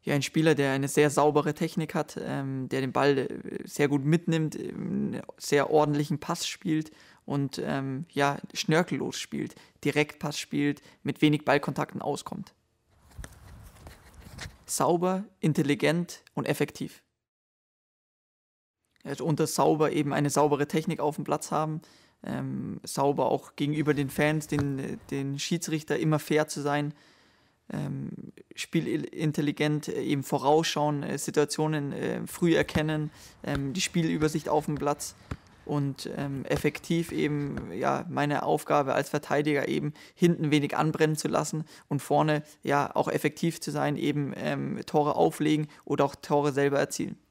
hier ein Spieler, der eine sehr saubere Technik hat, ähm, der den Ball äh, sehr gut mitnimmt, einen ähm, sehr ordentlichen Pass spielt und ähm, ja, schnörkellos spielt, direkt Pass spielt, mit wenig Ballkontakten auskommt. Sauber, intelligent und effektiv. Also unter sauber eben eine saubere Technik auf dem Platz haben, ähm, sauber auch gegenüber den Fans, den, den Schiedsrichter immer fair zu sein, ähm, spielintelligent äh, eben vorausschauen, äh, Situationen äh, früh erkennen, ähm, die Spielübersicht auf dem Platz und ähm, effektiv eben ja meine Aufgabe als Verteidiger eben hinten wenig anbrennen zu lassen und vorne ja auch effektiv zu sein, eben ähm, Tore auflegen oder auch Tore selber erzielen.